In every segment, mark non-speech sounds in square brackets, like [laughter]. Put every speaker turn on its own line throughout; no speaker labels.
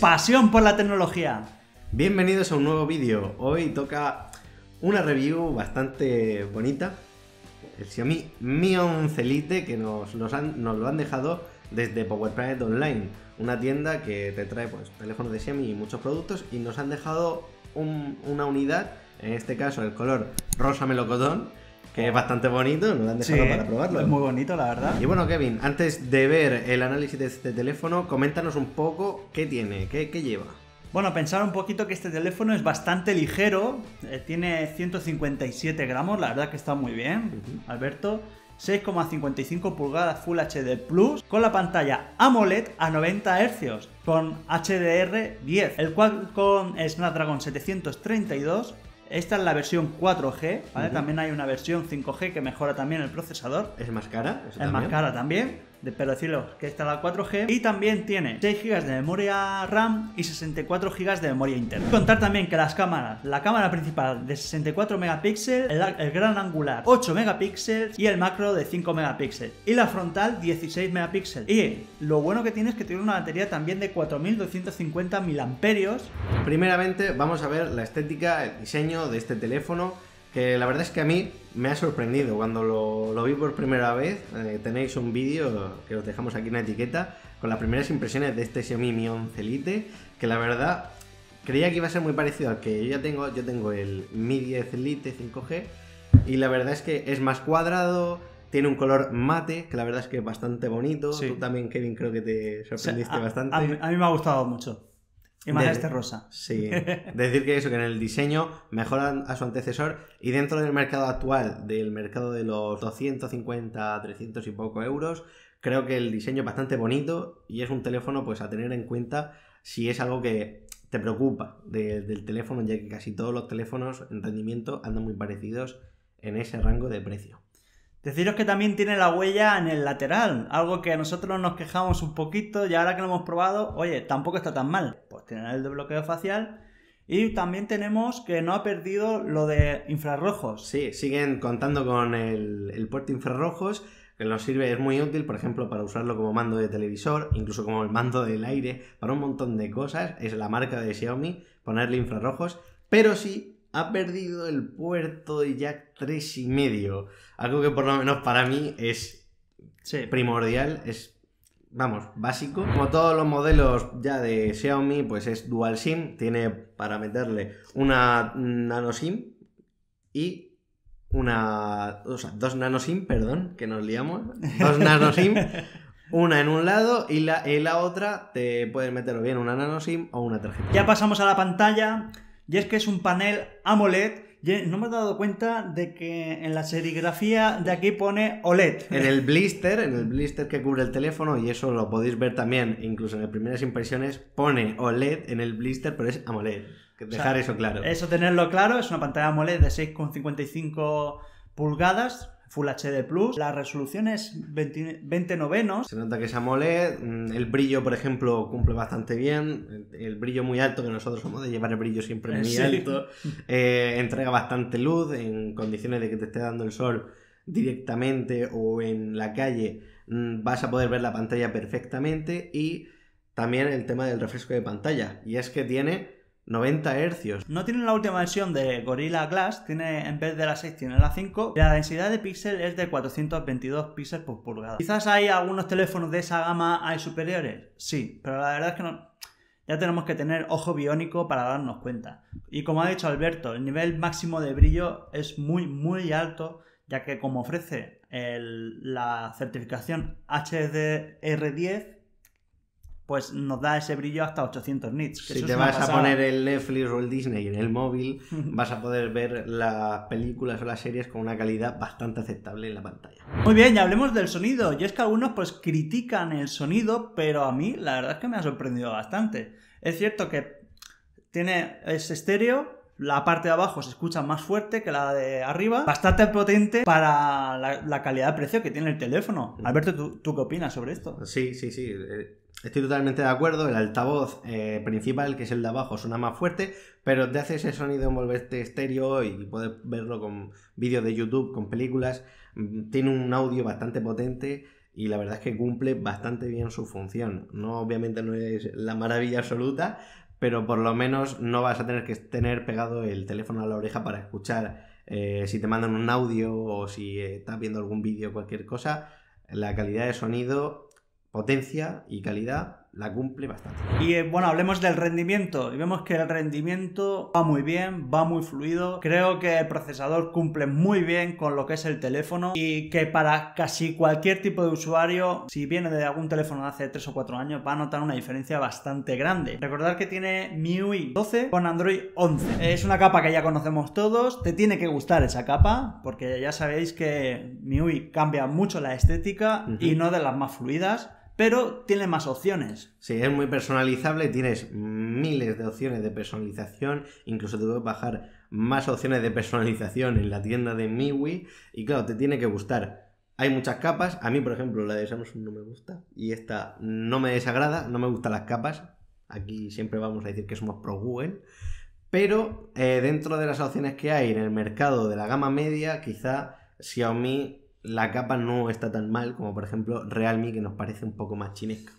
Pasión por la tecnología. Bienvenidos a un nuevo vídeo. Hoy toca una review bastante bonita. El Xiaomi Mi 11 Lite que nos, los han, nos lo han dejado desde Power Online, una tienda que te trae pues, teléfonos de Xiaomi y muchos productos y nos han dejado una unidad, en este caso el color rosa melocotón, que es bastante bonito, nos lo han dejado para probarlo. Es muy bonito, la verdad. Y bueno, Kevin, antes de ver el análisis de este teléfono, coméntanos un
poco qué tiene, qué, lleva. Bueno, pensar un poquito que este teléfono es bastante ligero, eh, tiene 157 gramos, la verdad que está muy bien, Alberto. 6,55 pulgadas Full HD Plus con la pantalla AMOLED a 90 Hz con HDR10, el cual con Snapdragon 732 esta es la versión 4G, ¿vale? También hay una versión 5G que mejora también el procesador. ¿Es más cara? es más cara también de decirlo que está la 4G. Y también tiene 6 GB de memoria RAM y 64 GB de memoria interna. Contar también que las cámaras, la cámara principal de 64 megapíxeles, el, gran angular 8 megapíxeles y el macro de 5 megapíxeles. Y la frontal 16 megapíxeles. Y lo bueno que tiene es que tiene una batería también de 4250 mAh. Primeramente vamos a ver la estética, el
diseño de este teléfono que la verdad es que a mí me ha sorprendido cuando lo, vi por primera vez. Eh, tenéis un vídeo que os dejamos aquí en la etiqueta con las primeras impresiones de este Xiaomi Mi 11 Lite, que la verdad creía que iba a ser muy parecido al que yo ya tengo. Yo tengo el Mi 10 Lite 5G y la verdad es que es más cuadrado, tiene un color mate, que la verdad es que es bastante bonito. Tú también, Kevin, creo que te sorprendiste bastante. a
mí, me ha gustado mucho. Y más este rosa. Sí. [laughs]
Decir que eso, que en el diseño mejoran a su antecesor y dentro del mercado actual, del mercado de los 250, 300 y poco euros, creo que el diseño es bastante bonito y es un teléfono pues a tener en cuenta si es algo que te preocupa del teléfono, ya que casi todos los
teléfonos en rendimiento andan muy parecidos en ese rango de precio. Deciros que también tiene la huella en el lateral, algo que nosotros nos quejamos un poquito y ahora que lo hemos probado, oye, tampoco está tan mal. Pues tiene el desbloqueo facial y también tenemos que no ha perdido lo de infrarrojos. Sí, siguen contando con el, el puerto infrarrojos
que nos sirve, es muy útil, por ejemplo, para usarlo como mando de televisor, incluso como el mando del aire, para un montón de cosas. Es la marca de Xiaomi, ponerle infrarrojos, pero sí ha perdido el puerto de Jack 3 y medio. Algo que por lo menos para mí es primordial, es vamos, básico. Como todos los modelos ya de Xiaomi, pues es dual SIM, tiene para meterle una nano SIM y una, o sea, dos nano SIM, perdón, que nos liamos, dos nano SIM, [laughs] una en un lado y la, en la otra te
puedes meter bien una nano SIM o una tarjeta. Ya pasamos a la pantalla. Y es que es un panel AMOLED y eh, no me he dado cuenta de que en la serigrafía de aquí pone OLED. En el [laughs]
blister, en el blister que cubre el teléfono, y eso lo podéis ver también, incluso en las primeras impresiones, pone OLED en el blister, pero es AMOLED. Dejar eso claro.
Eso tenerlo claro, es una pantalla AMOLED de 6,55 pulgadas, Full HD Plus. La resolución es 20, novenos.
Se nota que es AMOLED. Mm, el brillo, por ejemplo, cumple bastante bien. El, brillo muy alto, que nosotros somos de llevar el brillo siempre eh, muy alto. [laughs] Eh, entrega bastante luz en condiciones de que te esté dando el sol directamente o en la calle mm, vas a poder ver la pantalla perfectamente y también
el tema del refresco de pantalla y es que tiene 90 hercios. No tiene la última versión de Gorilla Glass, tiene en vez de la 6 tiene la 5. La densidad de píxel es de 422 píxeles por pulgada. Quizás hay algunos teléfonos de esa gama hay superiores, sí, pero la verdad es que no. Ya tenemos que tener ojo biónico para darnos cuenta. Y como ha dicho Alberto, el nivel máximo de brillo es muy, muy alto, ya que como ofrece la certificación HDR10, pues nos da ese brillo hasta 800 nits. si te vas a poner
el Netflix o el Disney en el móvil, [laughs] vas
a poder ver las películas o las series con una calidad bastante aceptable en la pantalla. Muy bien, ya hablemos del sonido. Y es que algunos pues critican el sonido, pero a mí la verdad es que me ha sorprendido bastante. Es cierto que tiene ese estéreo, la parte de abajo se escucha más fuerte que la de arriba, bastante potente para la, calidad de precio que tiene el teléfono. Mm. Alberto, ¿tú, qué opinas sobre esto? Sí, sí, sí. Eh, Estoy totalmente de acuerdo,
el altavoz eh, principal, que es el de abajo, suena más fuerte, pero te hace ese sonido volverte estéreo y puedes verlo con vídeos de YouTube, con películas. Mm, tiene un audio bastante potente y la verdad es que cumple bastante bien su función. No, obviamente no es la maravilla absoluta, pero por lo menos no vas a tener que tener pegado el teléfono a la oreja para escuchar eh, si te mandan un audio o si estás viendo algún vídeo o cualquier
cosa. La calidad de sonido potencia y calidad la cumple bastante. Y eh, bueno, hablemos del rendimiento. Y vemos que el rendimiento va muy bien, va muy fluido. Creo que el procesador cumple muy bien con lo que es el teléfono y que para casi cualquier tipo de usuario, si viene de algún teléfono de hace 3 o 4 años, va a notar una diferencia bastante grande. Recordar que tiene MIUI 12 con Android 11. Es una capa que ya conocemos todos. Te tiene que gustar esa capa porque ya sabéis que MIUI cambia mucho la estética y no de las más fluidas pero tiene más opciones. Sí, es muy
personalizable, tienes miles de opciones de personalización, incluso te puedes bajar más opciones de personalización en la tienda de MIUI y claro, te tiene que gustar. Hay muchas capas, a mí por ejemplo la de Samsung no me gusta y esta no me desagrada, no me gustan las capas, aquí siempre vamos a decir que somos pro Google, pero eh, dentro de las opciones que hay en el mercado de la gama media, quizá Xiaomi la capa no
está tan mal como por ejemplo Realme que nos parece un poco más chinesca.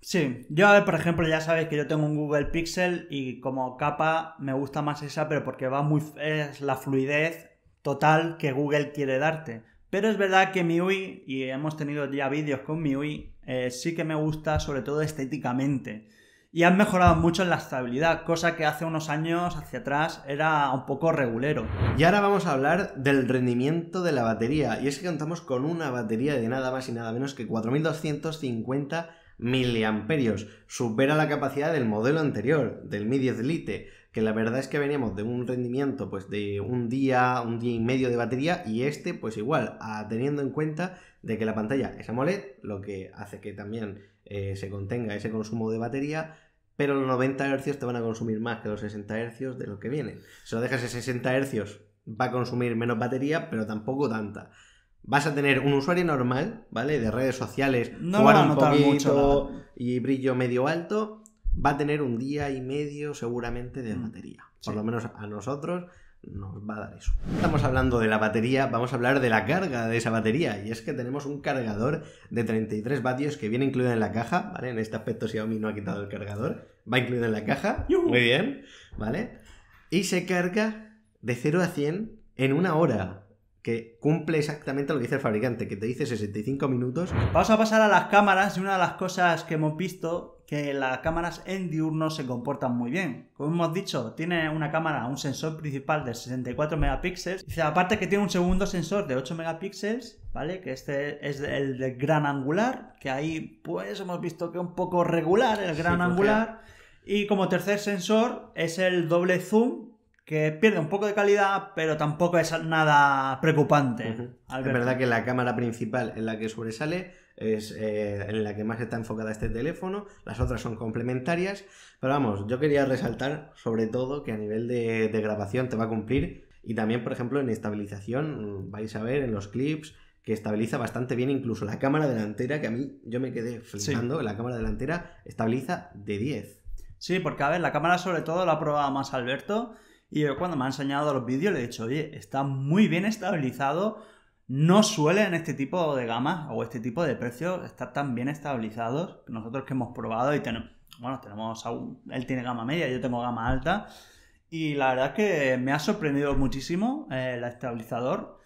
Sí, yo a ver, por ejemplo, ya sabéis que yo tengo un Google Pixel y como capa me gusta más esa, pero porque va muy es la fluidez total que Google quiere darte. Pero es verdad que MIUI, y hemos tenido ya vídeos con mi eh, sí que me gusta sobre todo estéticamente y han mejorado mucho en la estabilidad, cosa que hace unos años hacia atrás era un poco regulero.
Y ahora vamos a hablar del rendimiento de la batería, y es que contamos con una batería de nada más y nada menos que 4250 miliamperios, supera la capacidad del modelo anterior, del Mi 10 Lite, que la verdad es que veníamos de un rendimiento pues de un día, un día y medio de batería y este pues igual, ah, teniendo en cuenta de que la pantalla es AMOLED, lo que hace que también eh, se contenga ese consumo de batería, pero los 90 Hz te van a consumir más que los 60 Hz de lo que vienen Si lo dejas en 60 Hz, va a consumir menos batería, pero tampoco tanta. Vas a tener un usuario normal, ¿vale? De redes sociales, no jugar a poquito mucho, y brillo medio alto, va a tener un día y medio seguramente de mm. batería. Por lo menos a nosotros nos va a dar eso. Estamos hablando de la batería, vamos a hablar de la carga de esa batería. Y es que tenemos un cargador de 33 vatios que viene incluido en la caja, ¿vale? En este aspecto Xiaomi no ha quitado el cargador, va incluido en la caja, muy bien, ¿vale? Y se carga de 0 a 100 en una hora que cumple exactamente lo que dice el fabricante, que te dice 65 minutos.
Vamos a pasar a las cámaras y una de las cosas que hemos visto que las cámaras en diurno se comportan muy bien. Como hemos dicho, tiene una cámara, un sensor principal de 64 megapíxeles. aparte que tiene un segundo sensor de 8 megapíxeles, ¿vale? Que este es el de gran angular, que ahí pues hemos visto que es un poco regular el gran angular. Y como tercer sensor es el doble zoom que pierde un poco de calidad, pero tampoco es nada preocupante. Es verdad que
la cámara principal en la que sobresale es eh, en la que más está enfocada este teléfono, las otras son complementarias, pero vamos, yo quería resaltar sobre todo que a nivel de, grabación te va a cumplir y también, por ejemplo, en estabilización, mm, vais a ver en los clips que estabiliza bastante bien incluso la cámara delantera, que a mí yo me quedé flipando, la cámara delantera estabiliza
de 10. Sí, porque a ver, la cámara sobre todo la ha probado más Alberto y yo cuando me han enseñado los vídeos le he dicho, oye, está muy bien estabilizado. No suelen este tipo de gamas o este tipo de precios estar tan bien estabilizados. Nosotros que hemos probado y tenemos, bueno, tenemos, él tiene gama media, yo tengo gama alta. Y la verdad que me ha sorprendido muchísimo eh, el estabilizador.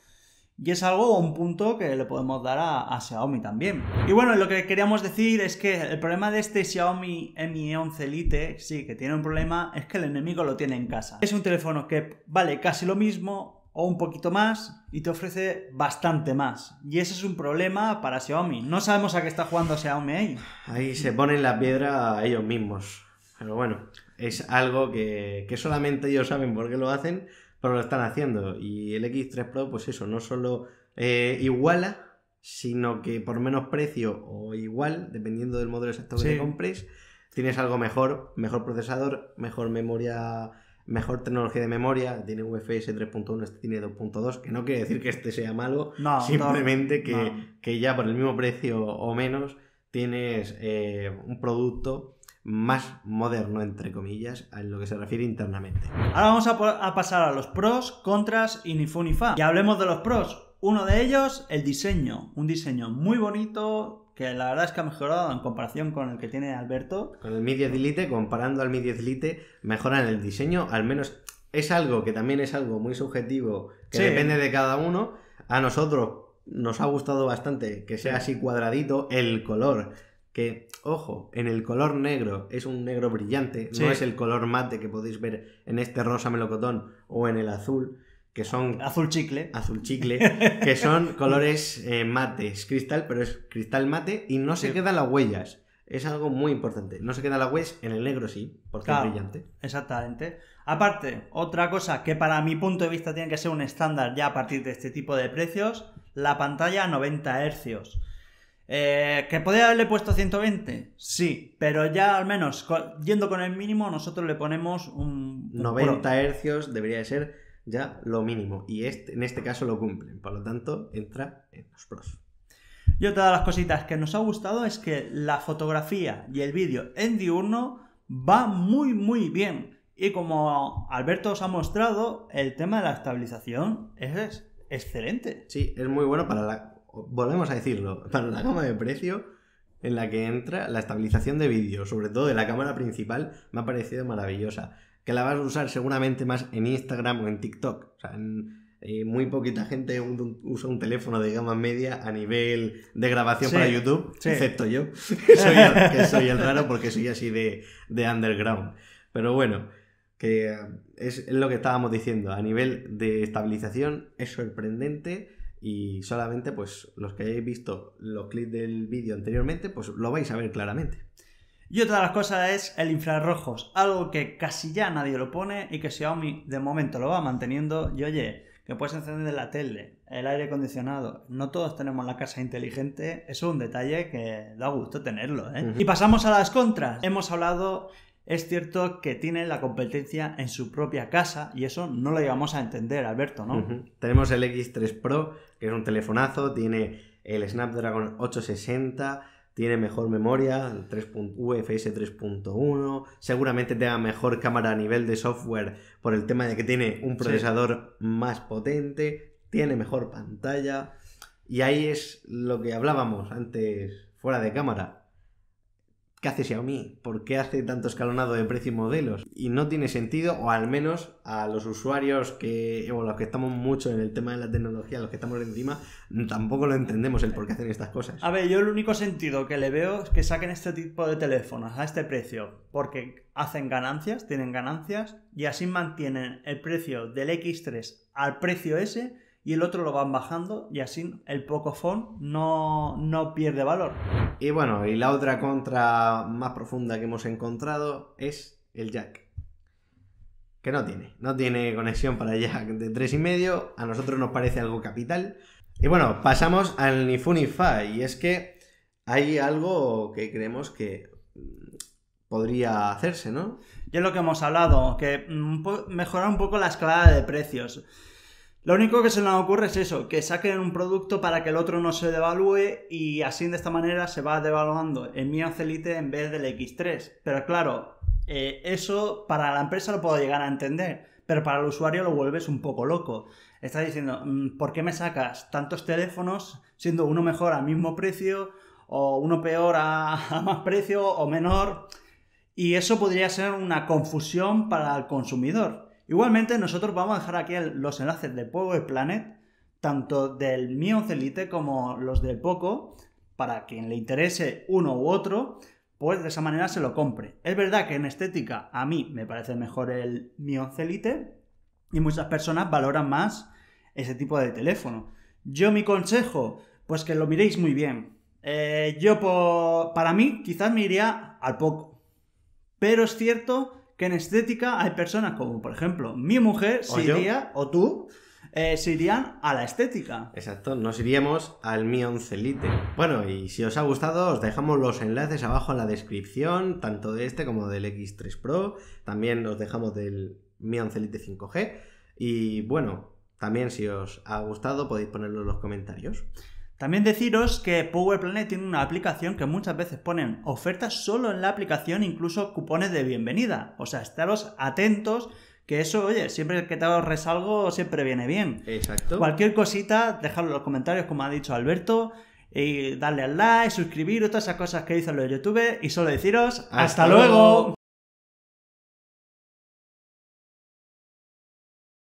Y es algo, un punto que le podemos dar a, Xiaomi también. Y bueno, lo que queríamos decir es que el problema de este Xiaomi Mi 11 Lite, sí, que tiene un problema, es que el enemigo lo tiene en casa. Es un teléfono que vale casi lo mismo o un poquito más y te ofrece bastante más. Y ese es un problema para Xiaomi. No sabemos a qué está jugando Xiaomi ahí.
Ahí se ponen la piedra a ellos mismos. Pero bueno, es algo que, que solamente ellos saben por qué lo hacen pero lo están haciendo. Y el X3 Pro, pues eso, no solo eh, iguala, sino que por menos precio o igual, dependiendo del modelo exacto que compres, tienes algo mejor, mejor procesador, mejor memoria mejor tecnología de memoria, tiene UFS 3.1, este tiene 2.2, que no quiere decir que este sea malo, simplemente que, ya por el mismo precio o menos tienes eh, un producto más moderno, entre comillas, en lo que se refiere internamente.
Ahora vamos a, pasar a los pros, contras y ni fu ni fa. Y hablemos de los pros. Uno de ellos, el diseño. Un diseño muy bonito, que la verdad es que ha mejorado en comparación con el que tiene Alberto. Con el Mi
10 Lite comparando al Mi 10 mejora mejoran el diseño, al menos es algo que también es algo muy subjetivo, que depende de cada uno. A nosotros nos ha gustado bastante que sea así cuadradito el color que, ojo, en el color negro es un negro brillante, no es el color mate que podéis ver en este rosa melocotón o en el azul, que son... Azul chicle. Azul chicle, [laughs] que son colores eh, mate, es cristal, pero es cristal mate y no se quedan las huellas. Es algo muy importante. No se quedan las huellas, en el negro sí, porque es brillante.
Exactamente. Aparte, otra cosa que para mi punto de vista tiene que ser un estándar ya a partir de este tipo de precios, la pantalla a 90 hercios eh, ¿Que podría haberle puesto 120? Sí, pero ya al menos yendo con el mínimo, nosotros le ponemos un. 90
hercios debería de ser ya lo mínimo. Y este, en este caso lo cumplen. Por lo tanto, entra en los pros.
Y otra de las cositas que nos ha gustado es que la fotografía y el vídeo en diurno va muy, muy bien. Y como Alberto os ha mostrado, el tema de la estabilización es excelente. Sí, es muy bueno para la volvemos
a decirlo, para la gama de precio en la que entra la estabilización de vídeo, sobre todo de la cámara principal, me ha parecido maravillosa. Que la vas a usar seguramente más en Instagram o en TikTok. Eh, muy poquita gente usa un teléfono de gama media a nivel de grabación para YouTube, excepto yo, [laughs] que soy, el, raro porque soy así de, de underground. Pero bueno, que eh, es lo que estábamos diciendo, a nivel de estabilización es sorprendente y solamente pues los que hayáis visto los clips del vídeo anteriormente pues lo vais a ver claramente.
Y otra de las cosas es el infrarrojos, algo que casi ya nadie lo pone y que Xiaomi de momento lo va manteniendo. Y oye, que puedes encender la tele, el aire acondicionado, no todos tenemos la casa inteligente, es un detalle que da gusto tenerlo. ¿eh? Y pasamos a las contras. Hemos hablado es cierto que tiene la competencia en su propia casa y eso no lo llevamos a entender, Alberto, ¿no?
Tenemos el X3 Pro, que es un telefonazo, tiene el Snapdragon 860, tiene mejor memoria, UFS 3.1, seguramente tenga mejor cámara a nivel de software por el tema de que tiene un procesador más potente, tiene mejor pantalla y ahí es lo que hablábamos antes fuera de cámara ¿Qué hace Xiaomi? ¿Por qué hace tanto escalonado de precio y modelos? Y no tiene sentido, o al menos a los usuarios que, o los que estamos mucho en el tema de la tecnología, los que estamos encima, tampoco lo entendemos el por qué hacen estas cosas.
A ver, yo el único sentido que le veo es que saquen este tipo de teléfonos a este precio, porque hacen ganancias, tienen ganancias, y así mantienen el precio del X3 al precio ese y el otro lo van bajando y así el poco no, no pierde valor. Y bueno, y la otra contra más profunda que hemos
encontrado es el jack. Que no tiene, no tiene conexión para jack de 3,5. A nosotros nos parece algo capital. Y bueno, pasamos al ni Y es que hay algo que creemos que mm,
podría hacerse, ¿no? Ya lo que hemos hablado, que mm, mejorar un poco la escalada de precios. Lo único que se nos ocurre es eso, que saquen un producto para que el otro no se devalúe y así de esta manera se va devaluando el Mi celite en vez del X3. Pero claro, eh, eso para la empresa lo puedo llegar a entender, pero para el usuario lo vuelves un poco loco. Estás diciendo, mm, ¿por qué me sacas tantos teléfonos siendo uno mejor al mismo precio o uno peor a [laughs] más precio o menor? Y eso podría ser una confusión para el consumidor. Igualmente, nosotros vamos a dejar aquí los enlaces de Power Planet, tanto del Mi como los del Poco, para quien le interese uno u otro, pues de esa manera se lo compre. Es verdad que en estética a mí me parece mejor el Mi y muchas personas valoran más ese tipo de teléfono. Yo mi consejo, pues que lo miréis muy bien. Eh, yo para mí quizás me iría al Poco, pero es cierto que en estética hay personas como, por ejemplo, mi mujer o o tú, eh, se irían a la estética.
Exacto, nos iríamos al Mi Bueno, y si os ha gustado, os dejamos los enlaces abajo en la descripción, tanto de este como del X3 Pro. También os dejamos del Mi 11 5G. Y
bueno, también si os ha gustado podéis ponerlo en los comentarios. También deciros que Power Planet tiene una aplicación que muchas veces ponen ofertas solo en la aplicación, incluso cupones de bienvenida. O sea, estaros atentos que eso, oye, siempre que te ahorres algo, siempre viene bien. Exacto. Cualquier cosita, dejadlo en los comentarios, como ha dicho Alberto, y darle al like, suscribir, todas esas cosas que dicen los YouTube, y solo deciros, ¡Hasta luego!